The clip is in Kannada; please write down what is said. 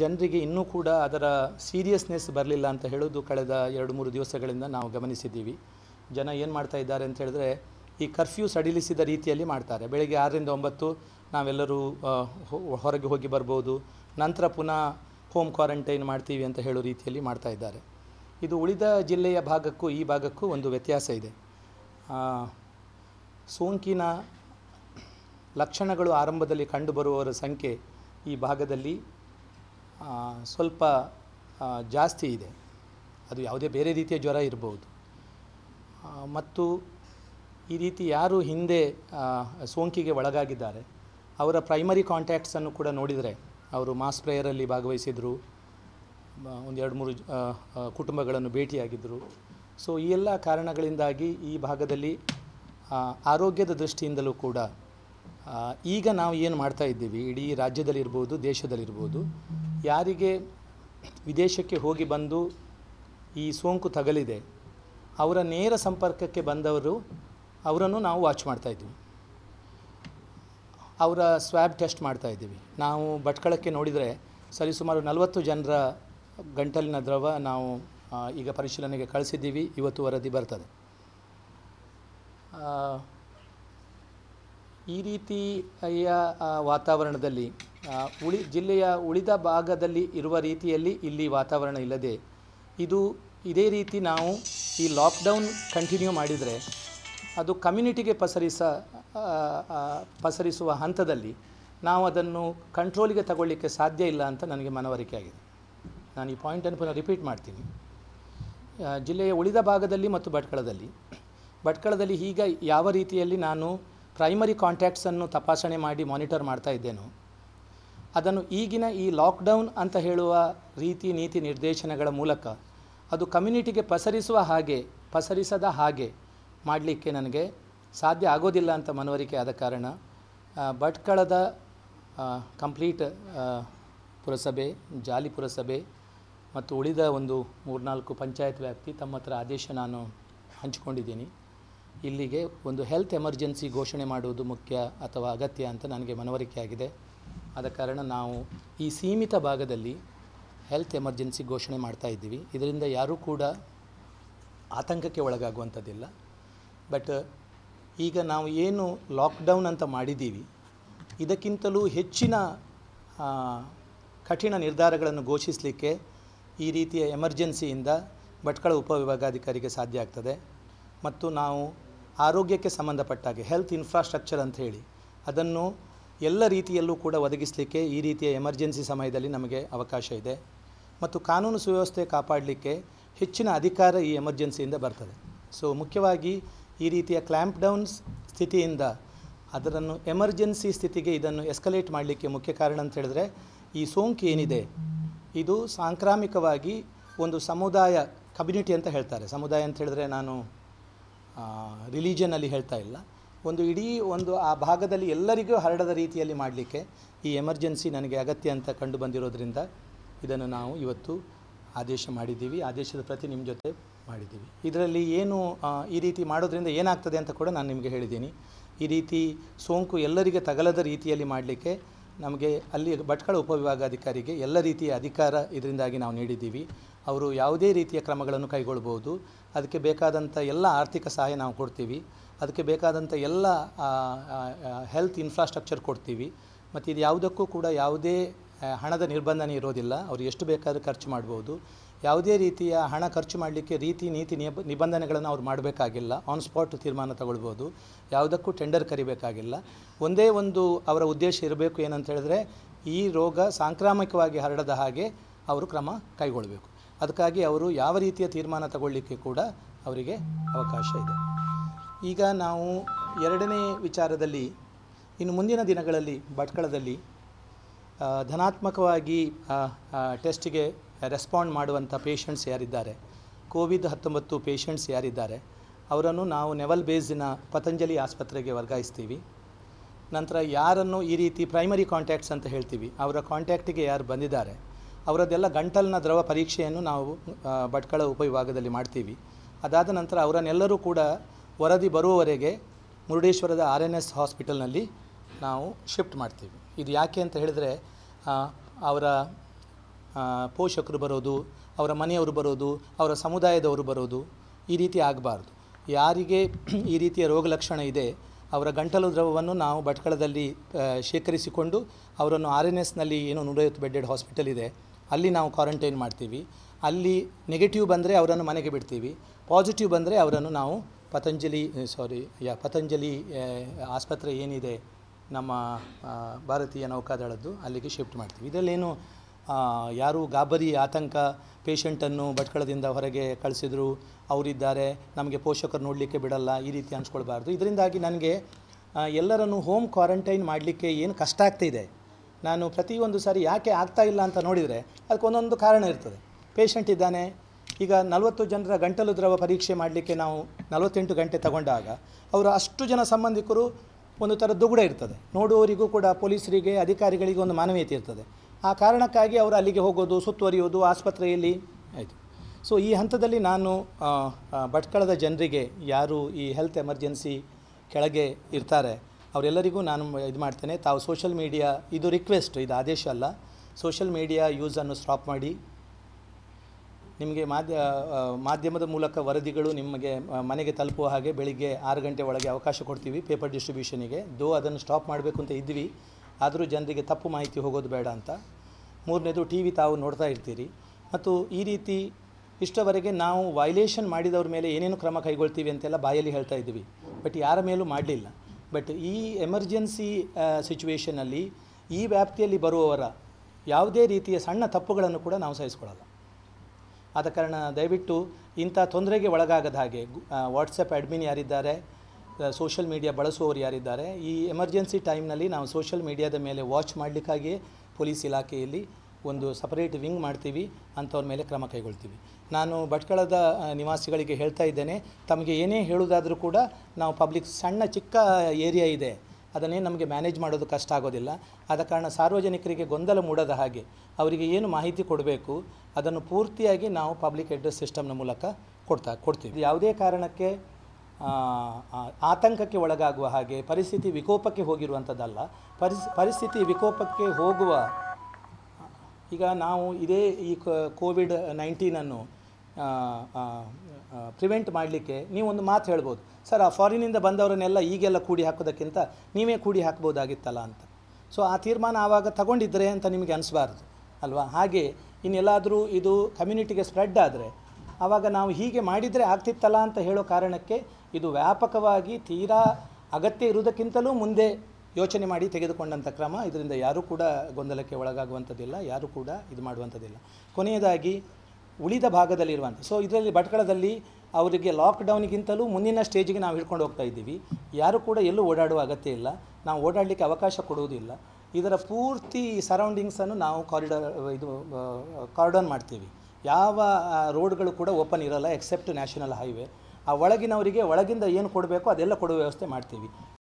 ಜನರಿಗೆ ಇನ್ನೂ ಕೂಡ ಅದರ ಸೀರಿಯಸ್ನೆಸ್ ಬರಲಿಲ್ಲ ಅಂತ ಹೇಳೋದು ಕಳೆದ ಎರಡು ಮೂರು ದಿವಸಗಳಿಂದ ನಾವು ಗಮನಿಸಿದ್ದೀವಿ ಜನ ಏನು ಮಾಡ್ತಾ ಇದ್ದಾರೆ ಅಂತ ಹೇಳಿದ್ರೆ ಈ ಕರ್ಫ್ಯೂ ಸಡಿಲಿಸಿದ ರೀತಿಯಲ್ಲಿ ಮಾಡ್ತಾರೆ ಬೆಳಗ್ಗೆ ಆರರಿಂದ ಒಂಬತ್ತು ನಾವೆಲ್ಲರೂ ಹೊರಗೆ ಹೋಗಿ ಬರ್ಬೋದು ನಂತರ ಪುನಃ ಹೋಮ್ ಕ್ವಾರಂಟೈನ್ ಮಾಡ್ತೀವಿ ಅಂತ ಹೇಳೋ ರೀತಿಯಲ್ಲಿ ಮಾಡ್ತಾ ಇದ್ದಾರೆ ಇದು ಉಳಿದ ಜಿಲ್ಲೆಯ ಭಾಗಕ್ಕೂ ಈ ಭಾಗಕ್ಕೂ ಒಂದು ವ್ಯತ್ಯಾಸ ಇದೆ ಸೋಂಕಿನ ಲಕ್ಷಣಗಳು ಆರಂಭದಲ್ಲಿ ಕಂಡುಬರುವವರ ಸಂಖ್ಯೆ ಈ ಭಾಗದಲ್ಲಿ ಸ್ವಲ್ಪ ಜಾಸ್ತಿ ಇದೆ ಅದು ಯಾವುದೇ ಬೇರೆ ರೀತಿಯ ಜ್ವರ ಇರಬಹುದು ಮತ್ತು ಈ ರೀತಿ ಯಾರು ಹಿಂದೆ ಸೋಂಕಿಗೆ ಒಳಗಾಗಿದ್ದಾರೆ ಅವರ ಪ್ರೈಮರಿ ಕಾಂಟ್ಯಾಕ್ಟ್ಸನ್ನು ಕೂಡ ನೋಡಿದರೆ ಅವರು ಮಾಸ್ ಪ್ರೇಯರಲ್ಲಿ ಭಾಗವಹಿಸಿದರು ಒಂದೆರಡು ಮೂರು ಕುಟುಂಬಗಳನ್ನು ಭೇಟಿಯಾಗಿದ್ದರು ಸೊ ಈ ಎಲ್ಲ ಕಾರಣಗಳಿಂದಾಗಿ ಈ ಭಾಗದಲ್ಲಿ ಆರೋಗ್ಯದ ದೃಷ್ಟಿಯಿಂದಲೂ ಕೂಡ ಈಗ ನಾವು ಏನು ಮಾಡ್ತಾ ಇದ್ದೀವಿ ಇಡೀ ರಾಜ್ಯದಲ್ಲಿರ್ಬೋದು ದೇಶದಲ್ಲಿರ್ಬೋದು ಯಾರಿಗೆ ವಿದೇಶಕ್ಕೆ ಹೋಗಿ ಬಂದು ಈ ಸೋಂಕು ತಗಲಿದೆ ಅವರ ನೇರ ಸಂಪರ್ಕಕ್ಕೆ ಬಂದವರು ಅವರನ್ನು ನಾವು ವಾಚ್ ಮಾಡ್ತಾಯಿದ್ವಿ ಅವರ ಸ್ವ್ಯಾಬ್ ಟೆಸ್ಟ್ ಮಾಡ್ತಾಯಿದ್ದೀವಿ ನಾವು ಭಟ್ಕಳಕ್ಕೆ ನೋಡಿದರೆ ಸರಿಸುಮಾರು ನಲವತ್ತು ಜನರ ಗಂಟಲಿನ ದ್ರವ ನಾವು ಈಗ ಪರಿಶೀಲನೆಗೆ ಕಳಿಸಿದ್ದೀವಿ ಇವತ್ತು ವರದಿ ಬರ್ತದೆ ಈ ರೀತಿಯ ವಾತಾವರಣದಲ್ಲಿ ಉಳಿ ಜಿಲ್ಲೆಯ ಉಳಿದ ಭಾಗದಲ್ಲಿ ಇರುವ ರೀತಿಯಲ್ಲಿ ಇಲ್ಲಿ ವಾತಾವರಣ ಇಲ್ಲದೆ ಇದು ಇದೇ ರೀತಿ ನಾವು ಈ ಲಾಕ್ಡೌನ್ ಕಂಟಿನ್ಯೂ ಮಾಡಿದರೆ ಅದು ಕಮ್ಯುನಿಟಿಗೆ ಪಸರಿಸ ಪಸರಿಸುವ ಹಂತದಲ್ಲಿ ನಾವು ಅದನ್ನು ಕಂಟ್ರೋಲಿಗೆ ತಗೊಳ್ಳಿಕ್ಕೆ ಸಾಧ್ಯ ಇಲ್ಲ ಅಂತ ನನಗೆ ಮನವರಿಕೆ ಆಗಿದೆ ನಾನು ಈ ಪಾಯಿಂಟನ್ನು ಪುನಃ ರಿಪೀಟ್ ಮಾಡ್ತೀನಿ ಜಿಲ್ಲೆಯ ಉಳಿದ ಭಾಗದಲ್ಲಿ ಮತ್ತು ಭಟ್ಕಳದಲ್ಲಿ ಭಟ್ಕಳದಲ್ಲಿ ಈಗ ಯಾವ ರೀತಿಯಲ್ಲಿ ನಾನು ಪ್ರೈಮರಿ ಕಾಂಟ್ಯಾಕ್ಟ್ಸನ್ನು ತಪಾಸಣೆ ಮಾಡಿ ಮಾನಿಟರ್ ಮಾಡ್ತಾ ಇದ್ದೇನು ಅದನ್ನು ಈಗಿನ ಈ ಲಾಕ್ಡೌನ್ ಅಂತ ಹೇಳುವ ರೀತಿ ನೀತಿ ನಿರ್ದೇಶನಗಳ ಮೂಲಕ ಅದು ಕಮ್ಯುನಿಟಿಗೆ ಪಸರಿಸುವ ಹಾಗೆ ಪಸರಿಸದ ಹಾಗೆ ಮಾಡಲಿಕ್ಕೆ ನನಗೆ ಸಾಧ್ಯ ಆಗೋದಿಲ್ಲ ಅಂತ ಮನವರಿಕೆ ಆದ ಕಾರಣ ಭಟ್ಕಳದ ಕಂಪ್ಲೀಟ್ ಪುರಸಭೆ ಜಾಲಿ ಪುರಸಭೆ ಮತ್ತು ಉಳಿದ ಒಂದು ಮೂರ್ನಾಲ್ಕು ಪಂಚಾಯತ್ ವ್ಯಾಪ್ತಿ ತಮ್ಮ ಹತ್ರ ಆದೇಶ ನಾನು ಹಂಚಿಕೊಂಡಿದ್ದೀನಿ ಇಲ್ಲಿಗೆ ಒಂದು ಹೆಲ್ತ್ ಎಮರ್ಜೆನ್ಸಿ ಘೋಷಣೆ ಮಾಡುವುದು ಮುಖ್ಯ ಅಥವಾ ಅಗತ್ಯ ಅಂತ ನನಗೆ ಮನವರಿಕೆ ಆಗಿದೆ ಆದ ಕಾರಣ ನಾವು ಈ ಸೀಮಿತ ಭಾಗದಲ್ಲಿ ಹೆಲ್ತ್ ಎಮರ್ಜೆನ್ಸಿ ಘೋಷಣೆ ಮಾಡ್ತಾ ಇದ್ದೀವಿ ಇದರಿಂದ ಯಾರೂ ಕೂಡ ಆತಂಕಕ್ಕೆ ಒಳಗಾಗುವಂಥದ್ದಿಲ್ಲ ಬಟ್ ಈಗ ನಾವು ಏನು ಲಾಕ್ಡೌನ್ ಅಂತ ಮಾಡಿದ್ದೀವಿ ಇದಕ್ಕಿಂತಲೂ ಹೆಚ್ಚಿನ ಕಠಿಣ ನಿರ್ಧಾರಗಳನ್ನು ಘೋಷಿಸಲಿಕ್ಕೆ ಈ ರೀತಿಯ ಎಮರ್ಜೆನ್ಸಿಯಿಂದ ಭಟ್ಕಳ ಉಪವಿಭಾಗಾಧಿಕಾರಿಗೆ ಸಾಧ್ಯ ಆಗ್ತದೆ ಮತ್ತು ನಾವು ಆರೋಗ್ಯಕ್ಕೆ ಸಂಬಂಧಪಟ್ಟಾಗೆ ಹೆಲ್ತ್ ಇನ್ಫ್ರಾಸ್ಟ್ರಕ್ಚರ್ ಅಂತ ಹೇಳಿ ಅದನ್ನು ಎಲ್ಲ ರೀತಿಯಲ್ಲೂ ಕೂಡ ಒದಗಿಸಲಿಕ್ಕೆ ಈ ರೀತಿಯ ಎಮರ್ಜೆನ್ಸಿ ಸಮಯದಲ್ಲಿ ನಮಗೆ ಅವಕಾಶ ಇದೆ ಮತ್ತು ಕಾನೂನು ಸುವ್ಯವಸ್ಥೆ ಕಾಪಾಡಲಿಕ್ಕೆ ಹೆಚ್ಚಿನ ಅಧಿಕಾರ ಈ ಎಮರ್ಜೆನ್ಸಿಯಿಂದ ಬರ್ತದೆ ಸೊ ಮುಖ್ಯವಾಗಿ ಈ ರೀತಿಯ ಕ್ಲ್ಯಾಂಪ್ ಡೌನ್ಸ್ ಸ್ಥಿತಿಯಿಂದ ಅದರನ್ನು ಎಮರ್ಜೆನ್ಸಿ ಸ್ಥಿತಿಗೆ ಇದನ್ನು ಎಸ್ಕಲೇಟ್ ಮಾಡಲಿಕ್ಕೆ ಮುಖ್ಯ ಕಾರಣ ಅಂತ ಹೇಳಿದ್ರೆ ಈ ಸೋಂಕು ಏನಿದೆ ಇದು ಸಾಂಕ್ರಾಮಿಕವಾಗಿ ಒಂದು ಸಮುದಾಯ ಕಮ್ಯುನಿಟಿ ಅಂತ ಹೇಳ್ತಾರೆ ಸಮುದಾಯ ಅಂತ ಹೇಳಿದ್ರೆ ನಾನು ರಿಲೀಜನಲ್ಲಿ ಹೇಳ್ತಾ ಇಲ್ಲ ಒಂದು ಇಡೀ ಒಂದು ಆ ಭಾಗದಲ್ಲಿ ಎಲ್ಲರಿಗೂ ಹರಡದ ರೀತಿಯಲ್ಲಿ ಮಾಡಲಿಕ್ಕೆ ಈ ಎಮರ್ಜೆನ್ಸಿ ನನಗೆ ಅಗತ್ಯ ಅಂತ ಕಂಡು ಬಂದಿರೋದ್ರಿಂದ ಇದನ್ನು ನಾವು ಇವತ್ತು ಆದೇಶ ಮಾಡಿದ್ದೀವಿ ಆದೇಶದ ಪ್ರತಿ ನಿಮ್ಮ ಜೊತೆ ಮಾಡಿದ್ದೀವಿ ಇದರಲ್ಲಿ ಏನು ಈ ರೀತಿ ಮಾಡೋದ್ರಿಂದ ಏನಾಗ್ತದೆ ಅಂತ ಕೂಡ ನಾನು ನಿಮಗೆ ಹೇಳಿದ್ದೀನಿ ಈ ರೀತಿ ಸೋಂಕು ಎಲ್ಲರಿಗೆ ತಗಲದ ರೀತಿಯಲ್ಲಿ ಮಾಡಲಿಕ್ಕೆ ನಮಗೆ ಅಲ್ಲಿ ಭಟ್ಕಳ ಉಪವಿಭಾಗಾಧಿಕಾರಿಗೆ ಎಲ್ಲ ರೀತಿಯ ಅಧಿಕಾರ ಇದರಿಂದಾಗಿ ನಾವು ನೀಡಿದ್ದೀವಿ ಅವರು ಯಾವುದೇ ರೀತಿಯ ಕ್ರಮಗಳನ್ನು ಕೈಗೊಳ್ಬೋದು ಅದಕ್ಕೆ ಬೇಕಾದಂಥ ಎಲ್ಲ ಆರ್ಥಿಕ ಸಹಾಯ ನಾವು ಕೊಡ್ತೀವಿ ಅದಕ್ಕೆ ಬೇಕಾದಂಥ ಎಲ್ಲ ಹೆಲ್ತ್ ಇನ್ಫ್ರಾಸ್ಟ್ರಕ್ಚರ್ ಕೊಡ್ತೀವಿ ಮತ್ತು ಇದು ಯಾವುದಕ್ಕೂ ಕೂಡ ಯಾವುದೇ ಹಣದ ನಿರ್ಬಂಧನೆ ಇರೋದಿಲ್ಲ ಅವರು ಎಷ್ಟು ಬೇಕಾದರೂ ಖರ್ಚು ಮಾಡ್ಬೋದು ಯಾವುದೇ ರೀತಿಯ ಹಣ ಖರ್ಚು ಮಾಡಲಿಕ್ಕೆ ರೀತಿ ನೀತಿ ನಿಬಂಧನೆಗಳನ್ನು ಅವ್ರು ಮಾಡಬೇಕಾಗಿಲ್ಲ ಆನ್ ಸ್ಪಾಟ್ ತೀರ್ಮಾನ ತಗೊಳ್ಬೋದು ಯಾವುದಕ್ಕೂ ಟೆಂಡರ್ ಕರಿಬೇಕಾಗಿಲ್ಲ ಒಂದೇ ಒಂದು ಅವರ ಉದ್ದೇಶ ಇರಬೇಕು ಏನಂತ ಹೇಳಿದ್ರೆ ಈ ರೋಗ ಸಾಂಕ್ರಾಮಿಕವಾಗಿ ಹರಡದ ಹಾಗೆ ಅವರು ಕ್ರಮ ಕೈಗೊಳ್ಳಬೇಕು ಅದಕ್ಕಾಗಿ ಅವರು ಯಾವ ರೀತಿಯ ತೀರ್ಮಾನ ತಗೊಳ್ಳಿಕ್ಕೆ ಕೂಡ ಅವರಿಗೆ ಅವಕಾಶ ಇದೆ ಈಗ ನಾವು ಎರಡನೇ ವಿಚಾರದಲ್ಲಿ ಇನ್ನು ಮುಂದಿನ ದಿನಗಳಲ್ಲಿ ಭಟ್ಕಳದಲ್ಲಿ ಧನಾತ್ಮಕವಾಗಿ ಟೆಸ್ಟಿಗೆ ರೆಸ್ಪಾಂಡ್ ಮಾಡುವಂಥ ಪೇಷಂಟ್ಸ್ ಯಾರಿದ್ದಾರೆ ಕೋವಿಡ್ ಹತ್ತೊಂಬತ್ತು ಪೇಷಂಟ್ಸ್ ಯಾರಿದ್ದಾರೆ ಅವರನ್ನು ನಾವು ನೆವಲ್ ಬೇಸ್ಡಿನ ಪತಂಜಲಿ ಆಸ್ಪತ್ರೆಗೆ ವರ್ಗಾಯಿಸ್ತೀವಿ ನಂತರ ಯಾರನ್ನು ಈ ರೀತಿ ಪ್ರೈಮರಿ ಕಾಂಟ್ಯಾಕ್ಟ್ಸ್ ಅಂತ ಹೇಳ್ತೀವಿ ಅವರ ಕಾಂಟ್ಯಾಕ್ಟಿಗೆ ಯಾರು ಬಂದಿದ್ದಾರೆ ಅವರದೆಲ್ಲ ಗಂಟಲಿನ ದ್ರವ ಪರೀಕ್ಷೆಯನ್ನು ನಾವು ಭಟ್ಕಳ ಉಪವಿಭಾಗದಲ್ಲಿ ಮಾಡ್ತೀವಿ ಅದಾದ ನಂತರ ಅವರನ್ನೆಲ್ಲರೂ ಕೂಡ ವರದಿ ಬರುವವರೆಗೆ ಮುರುಡೇಶ್ವರದ ಆರ್ ಎನ್ ಎಸ್ ಹಾಸ್ಪಿಟಲ್ನಲ್ಲಿ ನಾವು ಶಿಫ್ಟ್ ಮಾಡ್ತೀವಿ ಇದು ಯಾಕೆ ಅಂತ ಹೇಳಿದರೆ ಅವರ ಪೋಷಕರು ಬರೋದು ಅವರ ಮನೆಯವರು ಬರೋದು ಅವರ ಸಮುದಾಯದವರು ಬರೋದು ಈ ರೀತಿ ಆಗಬಾರ್ದು ಯಾರಿಗೆ ಈ ರೀತಿಯ ರೋಗಲಕ್ಷಣ ಇದೆ ಅವರ ಗಂಟಲು ದ್ರವವನ್ನು ನಾವು ಭಟ್ಕಳದಲ್ಲಿ ಶೇಖರಿಸಿಕೊಂಡು ಅವರನ್ನು ಆರ್ ಎನ್ ಎಸ್ನಲ್ಲಿ ಏನು ನೂರೈವತ್ತು ಬೆಡ್ಡೆಡ್ ಹಾಸ್ಪಿಟಲ್ ಇದೆ ಅಲ್ಲಿ ನಾವು ಕ್ವಾರಂಟೈನ್ ಮಾಡ್ತೀವಿ ಅಲ್ಲಿ ನೆಗೆಟಿವ್ ಬಂದರೆ ಅವರನ್ನು ಮನೆಗೆ ಬಿಡ್ತೀವಿ ಪಾಸಿಟಿವ್ ಬಂದರೆ ಅವರನ್ನು ನಾವು ಪತಂಜಲಿ ಸಾರಿ ಯಾ ಪತಂಜಲಿ ಆಸ್ಪತ್ರೆ ಏನಿದೆ ನಮ್ಮ ಭಾರತೀಯ ನೌಕಾದಳದ್ದು ಅಲ್ಲಿಗೆ ಶಿಫ್ಟ್ ಮಾಡ್ತೀವಿ ಇದರಲ್ಲೇನು ಯಾರು ಗಾಬರಿ ಆತಂಕ ಪೇಷಂಟನ್ನು ಭಟ್ಕಳದಿಂದ ಹೊರಗೆ ಕಳಿಸಿದ್ರು ಅವರಿದ್ದಾರೆ ನಮಗೆ ಪೋಷಕರು ನೋಡಲಿಕ್ಕೆ ಬಿಡಲ್ಲ ಈ ರೀತಿ ಅನ್ಸ್ಕೊಳ್ಬಾರ್ದು ಇದರಿಂದಾಗಿ ನನಗೆ ಎಲ್ಲರನ್ನು ಹೋಮ್ ಕ್ವಾರಂಟೈನ್ ಮಾಡಲಿಕ್ಕೆ ಏನು ಕಷ್ಟ ಆಗ್ತಿದೆ ನಾನು ಪ್ರತಿಯೊಂದು ಸಾರಿ ಯಾಕೆ ಆಗ್ತಾ ಇಲ್ಲ ಅಂತ ನೋಡಿದರೆ ಅದಕ್ಕೆ ಒಂದೊಂದು ಕಾರಣ ಇರ್ತದೆ ಪೇಷಂಟ್ ಇದ್ದಾನೆ ಈಗ ನಲವತ್ತು ಜನರ ಗಂಟಲು ದ್ರವ ಪರೀಕ್ಷೆ ಮಾಡಲಿಕ್ಕೆ ನಾವು ನಲವತ್ತೆಂಟು ಗಂಟೆ ತಗೊಂಡಾಗ ಅವರ ಅಷ್ಟು ಜನ ಸಂಬಂಧಿಕರು ಒಂದು ಥರ ದುಗುಡ ಇರ್ತದೆ ನೋಡುವವರಿಗೂ ಕೂಡ ಪೊಲೀಸರಿಗೆ ಅಧಿಕಾರಿಗಳಿಗೆ ಒಂದು ಮಾನವೀಯತೆ ಇರ್ತದೆ ಆ ಕಾರಣಕ್ಕಾಗಿ ಅವರು ಅಲ್ಲಿಗೆ ಹೋಗೋದು ಸುತ್ತುವರಿಯೋದು ಆಸ್ಪತ್ರೆಯಲ್ಲಿ ಆಯಿತು ಸೊ ಈ ಹಂತದಲ್ಲಿ ನಾನು ಭಟ್ಕಳದ ಜನರಿಗೆ ಯಾರು ಈ ಹೆಲ್ತ್ ಎಮರ್ಜೆನ್ಸಿ ಕೆಳಗೆ ಇರ್ತಾರೆ ಅವರೆಲ್ಲರಿಗೂ ನಾನು ಇದು ಮಾಡ್ತೇನೆ ತಾವು ಸೋಷಲ್ ಮೀಡಿಯಾ ಇದು ರಿಕ್ವೆಸ್ಟ್ ಇದು ಆದೇಶ ಅಲ್ಲ ಸೋಷಲ್ ಮೀಡಿಯಾ ಯೂಸನ್ನು ಸ್ಟಾಪ್ ಮಾಡಿ ನಿಮಗೆ ಮಾಧ್ಯ ಮಾಧ್ಯಮದ ಮೂಲಕ ವರದಿಗಳು ನಿಮಗೆ ಮನೆಗೆ ತಲುಪುವ ಹಾಗೆ ಬೆಳಿಗ್ಗೆ ಆರು ಗಂಟೆ ಒಳಗೆ ಅವಕಾಶ ಕೊಡ್ತೀವಿ ಪೇಪರ್ ಡಿಸ್ಟ್ರಿಬ್ಯೂಷನಿಗೆ ದೋ ಅದನ್ನು ಸ್ಟಾಪ್ ಮಾಡಬೇಕು ಅಂತ ಇದ್ವಿ ಆದರೂ ಜನರಿಗೆ ತಪ್ಪು ಮಾಹಿತಿ ಹೋಗೋದು ಬೇಡ ಅಂತ ಮೂರನೇದು ಟಿ ವಿ ತಾವು ನೋಡ್ತಾ ಇರ್ತೀರಿ ಮತ್ತು ಈ ರೀತಿ ಇಷ್ಟವರೆಗೆ ನಾವು ವೈಲೇಷನ್ ಮಾಡಿದವ್ರ ಮೇಲೆ ಏನೇನು ಕ್ರಮ ಕೈಗೊಳ್ತೀವಿ ಅಂತೆಲ್ಲ ಬಾಯಲ್ಲಿ ಹೇಳ್ತಾ ಇದ್ದೀವಿ ಬಟ್ ಯಾರ ಮೇಲೂ ಮಾಡಲಿಲ್ಲ ಬಟ್ ಈ ಎಮರ್ಜೆನ್ಸಿ ಸಿಚುವೇಷನಲ್ಲಿ ಈ ವ್ಯಾಪ್ತಿಯಲ್ಲಿ ಬರುವವರ ಯಾವುದೇ ರೀತಿಯ ಸಣ್ಣ ತಪ್ಪುಗಳನ್ನು ಕೂಡ ನಾವು ಸಹಿಸ್ಕೊಳ್ಳಲ್ಲ ಆದ ಕಾರಣ ದಯವಿಟ್ಟು ಇಂಥ ತೊಂದರೆಗೆ ಒಳಗಾಗದ ಹಾಗೆ ವಾಟ್ಸಪ್ ಅಡ್ಮಿನ್ ಯಾರಿದ್ದಾರೆ ಸೋಷಿಯಲ್ ಮೀಡಿಯಾ ಬಳಸುವವರು ಯಾರಿದ್ದಾರೆ ಈ ಎಮರ್ಜೆನ್ಸಿ ಟೈಮ್ನಲ್ಲಿ ನಾವು ಸೋಷಿಯಲ್ ಮೀಡಿಯಾದ ಮೇಲೆ ವಾಚ್ ಮಾಡಲಿಕ್ಕಾಗಿಯೇ ಪೊಲೀಸ್ ಇಲಾಖೆಯಲ್ಲಿ ಒಂದು ಸಪರೇಟ್ ವಿಂಗ್ ಮಾಡ್ತೀವಿ ಅಂಥವ್ರ ಮೇಲೆ ಕ್ರಮ ಕೈಗೊಳ್ತೀವಿ ನಾನು ಭಟ್ಕಳದ ನಿವಾಸಿಗಳಿಗೆ ಹೇಳ್ತಾ ಇದ್ದೇನೆ ತಮಗೆ ಏನೇ ಹೇಳೋದಾದರೂ ಕೂಡ ನಾವು ಪಬ್ಲಿಕ್ ಸಣ್ಣ ಚಿಕ್ಕ ಏರಿಯಾ ಇದೆ ಅದನ್ನೇ ನಮಗೆ ಮ್ಯಾನೇಜ್ ಮಾಡೋದು ಕಷ್ಟ ಆಗೋದಿಲ್ಲ ಆದ ಕಾರಣ ಸಾರ್ವಜನಿಕರಿಗೆ ಗೊಂದಲ ಮೂಡದ ಹಾಗೆ ಅವರಿಗೆ ಏನು ಮಾಹಿತಿ ಕೊಡಬೇಕು ಅದನ್ನು ಪೂರ್ತಿಯಾಗಿ ನಾವು ಪಬ್ಲಿಕ್ ಅಡ್ರೆಸ್ ಸಿಸ್ಟಮ್ನ ಮೂಲಕ ಕೊಡ್ತಾ ಕೊಡ್ತೀವಿ ಯಾವುದೇ ಕಾರಣಕ್ಕೆ ಆತಂಕಕ್ಕೆ ಒಳಗಾಗುವ ಹಾಗೆ ಪರಿಸ್ಥಿತಿ ವಿಕೋಪಕ್ಕೆ ಹೋಗಿರುವಂಥದ್ದಲ್ಲ ಪರಿಸ್ ಪರಿಸ್ಥಿತಿ ವಿಕೋಪಕ್ಕೆ ಹೋಗುವ ಈಗ ನಾವು ಇದೇ ಈ ಕೋವಿಡ್ ನೈನ್ಟೀನನ್ನು ಪ್ರಿವೆಂಟ್ ಮಾಡಲಿಕ್ಕೆ ನೀವೊಂದು ಮಾತು ಹೇಳ್ಬೋದು ಸರ್ ಆ ಫಾರಿನಿಂದ ಬಂದವರನ್ನೆಲ್ಲ ಈಗೆಲ್ಲ ಕೂಡಿ ಹಾಕೋದಕ್ಕಿಂತ ನೀವೇ ಕೂಡಿ ಹಾಕ್ಬೋದಾಗಿತ್ತಲ್ಲ ಅಂತ ಸೊ ಆ ತೀರ್ಮಾನ ಆವಾಗ ತಗೊಂಡಿದ್ದರೆ ಅಂತ ನಿಮಗೆ ಅನಿಸ್ಬಾರ್ದು ಅಲ್ವಾ ಹಾಗೆ ಇನ್ನೆಲ್ಲಾದರೂ ಇದು ಕಮ್ಯುನಿಟಿಗೆ ಸ್ಪ್ರೆಡ್ ಆದರೆ ಆವಾಗ ನಾವು ಹೀಗೆ ಮಾಡಿದರೆ ಆಗ್ತಿತ್ತಲ್ಲ ಅಂತ ಹೇಳೋ ಕಾರಣಕ್ಕೆ ಇದು ವ್ಯಾಪಕವಾಗಿ ತೀರಾ ಅಗತ್ಯ ಇರುವುದಕ್ಕಿಂತಲೂ ಮುಂದೆ ಯೋಚನೆ ಮಾಡಿ ತೆಗೆದುಕೊಂಡಂಥ ಕ್ರಮ ಇದರಿಂದ ಯಾರೂ ಕೂಡ ಗೊಂದಲಕ್ಕೆ ಒಳಗಾಗುವಂಥದ್ದಿಲ್ಲ ಯಾರೂ ಕೂಡ ಇದು ಮಾಡುವಂಥದ್ದಿಲ್ಲ ಕೊನೆಯದಾಗಿ ಉಳಿದ ಭಾಗದಲ್ಲಿರುವಂಥ ಸೊ ಇದರಲ್ಲಿ ಭಟ್ಕಳದಲ್ಲಿ ಅವರಿಗೆ ಲಾಕ್ಡೌನ್ಗಿಂತಲೂ ಮುಂದಿನ ಸ್ಟೇಜಿಗೆ ನಾವು ಹಿಡ್ಕೊಂಡು ಹೋಗ್ತಾ ಇದ್ದೀವಿ ಯಾರೂ ಕೂಡ ಎಲ್ಲೂ ಓಡಾಡುವ ಅಗತ್ಯ ಇಲ್ಲ ನಾವು ಓಡಾಡಲಿಕ್ಕೆ ಅವಕಾಶ ಕೊಡುವುದಿಲ್ಲ ಇದರ ಪೂರ್ತಿ ಸರೌಂಡಿಂಗ್ಸನ್ನು ನಾವು ಕಾರಿಡಾರ್ ಇದು ಕಾರ್ಡನ್ ಮಾಡ್ತೀವಿ ಯಾವ ರೋಡ್ಗಳು ಕೂಡ ಓಪನ್ ಇರೋಲ್ಲ ಎಕ್ಸೆಪ್ಟ್ ನ್ಯಾಷನಲ್ ಹೈವೇ ಆ ಒಳಗಿನವರಿಗೆ ಒಳಗಿಂದ ಏನು ಕೊಡಬೇಕೋ ಅದೆಲ್ಲ ಕೊಡುವ ವ್ಯವಸ್ಥೆ ಮಾಡ್ತೀವಿ